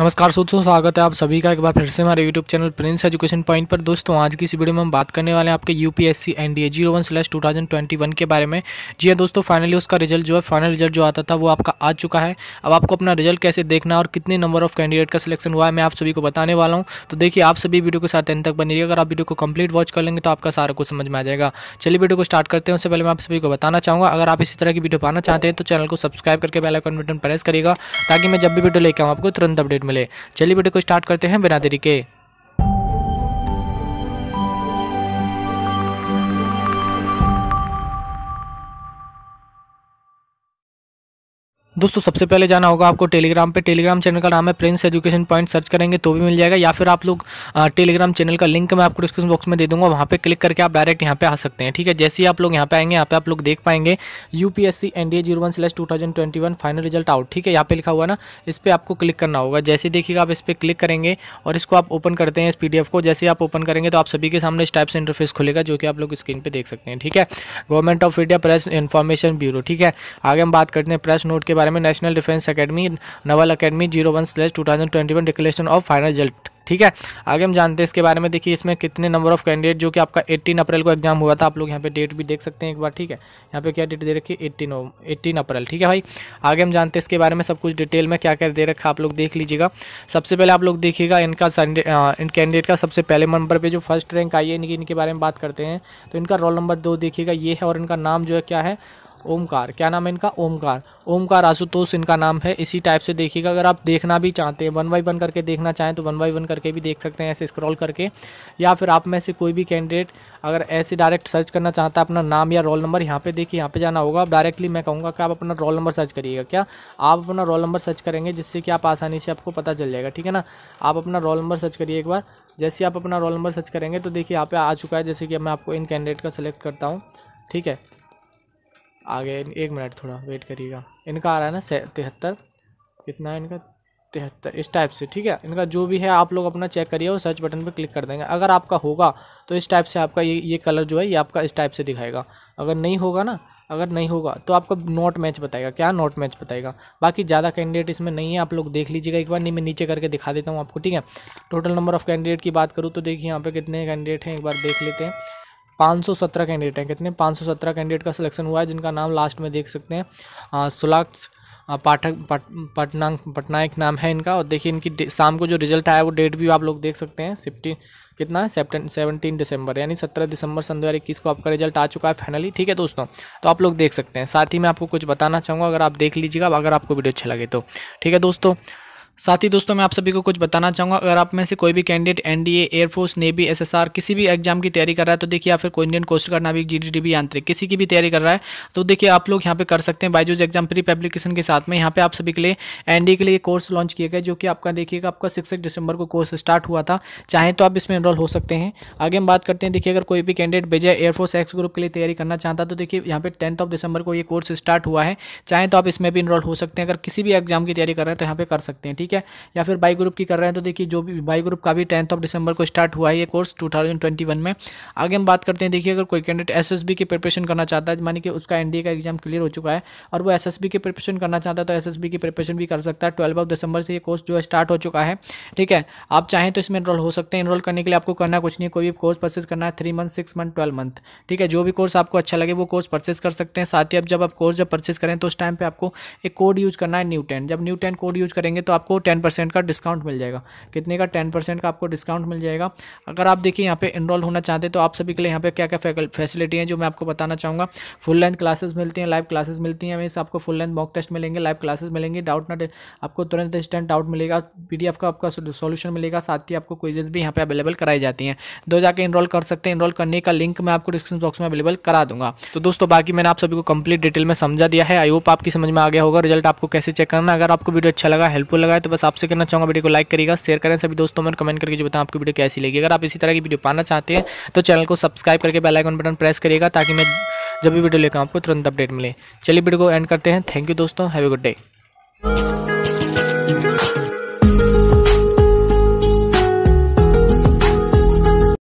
नमस्कार दोस्तों स्वागत है आप सभी का एक बार फिर से हमारे YouTube channel Prince Education Point पर दोस्तों आज की इस वीडियो में हम बात करने वाले हैं आपके U P S C N D A zero one slash two thousand twenty one के बारे में जी हाँ दोस्तों फाइनली उसका रिजल्ट जो है फाइनल रिजल्ट जो आता था वो आपका आ चुका है अब आपको अपना रिजल्ट कैसे देखना और कितने नंबर ऑफ कैंडिडेट का सिलेक्शन हुआ है मैं आप सभी को बताने वाला हूँ तो देखिए आप सभी वीडियो के साथ एन तक बनी अगर आप वीडियो को कंप्लीट वॉच कर लेंगे तो आपका सारा कुछ समझ में आ जाएगा चलिए वीडियो को स्टार्ट करते हैं उससे पहले मैं आप सभी को बताना चाहूँगा अगर आप इसी तरह की वीडियो पाना चाहते हैं तो चैनल को सब्सक्राइब करके बेलाइकन बटन प्रेस करेगा ताकि मैं जब भी वीडियो लेकर आऊँ आपको तुरंत अपडेट मिले चलिए वीडियो को स्टार्ट करते हैं बिना देरी के दोस्तों सबसे पहले जाना होगा आपको टेलीग्राम पे टेलीग्राम चैनल का नाम है प्रिंस एजुकेशन पॉइंट सर्च करेंगे तो भी मिल जाएगा या फिर आप लोग टेलीग्राम चैनल का लिंक मैं आपको डिस्क्रिप्शन बॉक्स में दे दूंगा वहाँ पर क्लिक करके आप डायरेक्ट यहाँ पे आ सकते हैं ठीक है जैसे ही आप लोग यहाँ पे आएंगे यहाँ पे आप लोग देख पाएंगे U P S C N D zero one two thousand twenty one final result out ठीक है यहाँ पे लिखा हुआ ना इस पर आपको क्लिक करना होगा जैसे देखिएगा आप इस पर क्लिक करेंगे और इसको आप ओपन करते हैं इस पी डी एफ को जैसे आप ओपन करेंगे तो आप सभी के सामने इस टाइप से इंटरफेस खुलेगा जो कि आप लोग स्क्रीन पर देख सकते हैं ठीक है government of India press information bureau ठीक है आगे हम बात करते हैं प्रेस नोट के बारे में बारे में national defence academy naval academy zero one slash two thousand twenty one declaration of final result ठीक है आगे हम जानते हैं इसके बारे में देखिए इसमें कितने नंबर ऑफ कैंडिडेट जो कि आपका 18 अप्रैल को एग्जाम हुआ था आप लोग यहाँ पे डेट भी देख सकते हैं एक बार ठीक है यहाँ पे क्या डेट दे रखी है एट्टीन एट्टीन अप्रैल ठीक है भाई आगे हम जानते हैं इसके बारे में सब कुछ डिटेल में क्या क्या दे रखा आप लोग देख लीजिएगा सबसे पहले आप लोग देखिएगा इनका संडे इन कैंडिडेट का सबसे पहले नंबर पर जो फर्स्ट रैंक आई है इनकी इनके बारे में बात करते हैं तो इनका रोल नंबर दो देखिएगा ये है और इनका नाम जो है क्या है ओमकार क्या नाम है इनका ओमकार ओमकार आशुतोष इनका नाम है इसी टाइप से देखिएगा अगर आप देखना भी चाहते हैं वन बाई वन करके देखना चाहें तो वन बाई वन करके भी देख सकते हैं ऐसे स्क्रॉल करके या फिर आप में से कोई भी कैंडिडेट अगर ऐसे डायरेक्ट सर्च करना चाहता है अपना नाम या रोल नंबर यहाँ पे देखिए यहाँ पे जाना होगा डायरेक्टली मैं कहूँगा कि आप अपना रोल नंबर सर्च करिएगा क्या आप अपना रोल नंबर सर्च करेंगे जिससे कि आप आसानी से आपको पता चल जाएगा ठीक है ना आप अपना रोल नंबर सर्च करिए एक बार जैसे आप अपना रोल नंबर सर्च करेंगे तो देखिए यहाँ पर आ चुका है जैसे कि मैं आपको इन कैंडिडेट का सिलेक्ट करता हूँ ठीक है आगे एक मिनट थोड़ा वेट करिएगा इनका आ रहा है ना तिहत्तर कितना है इनका तिहत्तर इस टाइप से ठीक है इनका जो भी है आप लोग अपना चेक करिए और सर्च बटन पर क्लिक कर देंगे अगर आपका होगा तो इस टाइप से आपका ये ये कलर जो है ये आपका इस टाइप से दिखाएगा अगर नहीं होगा ना अगर नहीं होगा तो आपको नॉट मैच बताएगा क्या नॉट मैच बताएगा बाकी ज़्यादा कैंडिडेट इसमें नहीं है आप लोग देख लीजिएगा एक बार नहीं मैं नीचे करके दिखा देता हूँ आपको ठीक है टोटल नंबर ऑफ़ कैंडिडेट की बात करूँ तो देखिए यहाँ पर कितने कैंडिडेट हैं एक बार देख लेते हैं 517 कैंडिडेट हैं कितने 517 कैंडिडेट का सिलेक्शन हुआ है जिनका नाम लास्ट में देख सकते हैं सुलाक्ष पाठक पट, पटना पटनायक नाम है इनका और देखिए इनकी शाम को जो रिजल्ट आया वो डेट भी आप लोग देख सकते हैं सिफ्टीन कितना है सेवनटीन दिसंबर यानी सत्रह दिसंबर सन दो हज़ार इक्कीस को आपका रिजल्ट आ चुका है फाइनली ठीक है दोस्तों तो आप लोग देख सकते हैं साथ ही मैं आपको कुछ बताना चाहूँगा अगर आप देख लीजिएगा अगर आपको वीडियो अच्छा लगे तो ठीक है दोस्तों साथ ही दोस्तों मैं आप सभी को कुछ बताना चाहूँगा अगर आप में से कोई भी candidate NDA air force navy SSR किसी भी एग्जाम की तैयारी कर रहा है तो देखिए या फिर कोई इंडियन कोस्ट गार्ड नाविक जीडीडीबी आंतरिक किसी की भी तैयारी कर रहा है तो देखिए आप लोग यहाँ पे कर सकते हैं बाइजूज एग्जाम प्री पब्लिकेशन के साथ में यहाँ पे आप सभी के लिए एनडीए के लिए कोर्स लॉन्च किया गया जो कि आपका देखिएगा आपका सिक्स दिसंबर को कोर्स स्टार्ट हुआ था चाहे तो आप इसमें इनरोल हो सकते हैं आगे हम बात करते हैं देखिए अगर कोई भी कैंडिडेट विजय एयरफोर्स एक्स ग्रुप के लिए तैयारी करना चाहता तो देखिए यहाँ पे टेंथ ऑफ दिसंबर को ये कोर्स स्टार्ट हुआ है चाहे तो आप इसमें भी इनरोल हो सकते हैं अगर किसी भी एग्जाम की तैयारी कर रहे हैं तो यहाँ पे कर सकते हैं ठीक ठीक है या फिर बाई ग्रुप की कर रहे हैं तो देखिए जो भी बाई ग्रुप का भी टेंथ ऑफ दिसंबर को स्टार्ट हुआ है ये कोर्स 2021 में आगे हम बात करते हैं देखिए अगर कोई कैंडिडेट एस की प्रिपरेशन करना चाहता है मानी कि उसका एनडीए का एग्जाम क्लियर हो चुका है और वो एस की प्रिपरेशन करना चाहता है तो एस की प्रिपरेशन भी कर सकता है ट्वेल्व ऑफ दिसंबर से ये कोर्स जो है स्टार्ट हो चुका है ठीक है आप चाहें तो इसमें इनरोल हो सकते हैं इनरोल करने के लिए आपको करना कुछ नहीं कोई भी कोर्स परसेस करना है three month six month twelve month ठीक है जो भी कोर्स आपको अच्छा लगे वो कोर्स परसेस कर सकते हैं साथ ही अब जब आप कोर्स जब परचेस करें तो उस टाइम पर आपको एक कोड यूज़ करना है न्यू टेन जब न्यू टेन कोड यूज़ करेंगे तो आपको आपको टेन परसेंट का डिस्काउंट मिल जाएगा कितने का टेन परसेंट का आपको डिस्काउंट मिल जाएगा अगर आप देखिए यहाँ पे इनरोल होना चाहते हैं तो आप सभी के लिए यहाँ पे क्या क्या फैसिलिटी है जो मैं आपको बताना चाहूँगा फुल लेंथ क्लासेस मिलती हैं लाइव क्लासेस मिलती हैं मीस आपको फुल लेंथ मॉक टेस्ट मिलेंगे लाइव क्लासेस मिलेंगे डाउट नट आपको तुरंत इंस्टेंट डाउट मिलेगा पी का आपका सोल्यूशन मिलेगा साथ ही आपको क्विजेज भी यहाँ पर अवेलेबल कराई जाती हैं दो जाके इनरोल कर सकते हैं इनरोल करने का लिंक मैं आपको डिस्क्रिप्शन बॉक्स में अवेलेबल करा दूंगा तो दोस्तों बाकी मैंने आप सभी को कंप्लीट डिटेल में समझा दिया है आई होप आपकी समझ में आ गया होगा रिजल्ट आपको कैसे चेक करना अगर आपको वीडियो अच्छा लगा हेल्पफुल लगा है तो बस आपसे करना चाहूँगा वीडियो को लाइक करिएगा शेयर करें सभी दोस्तों में कमेंट करके जो बताएं आपकी वीडियो कैसी लगी अगर आप इसी तरह की वीडियो पाना चाहते हैं तो चैनल को सब्सक्राइब करके बेलाइकन बटन प्रेस करिएगा ताकि मैं जब भी वीडियो लेकर आपको तुरंत अपडेट मिले चलिए वीडियो को एंड करते हैं थैंक यू दोस्तों हैवे गुड डे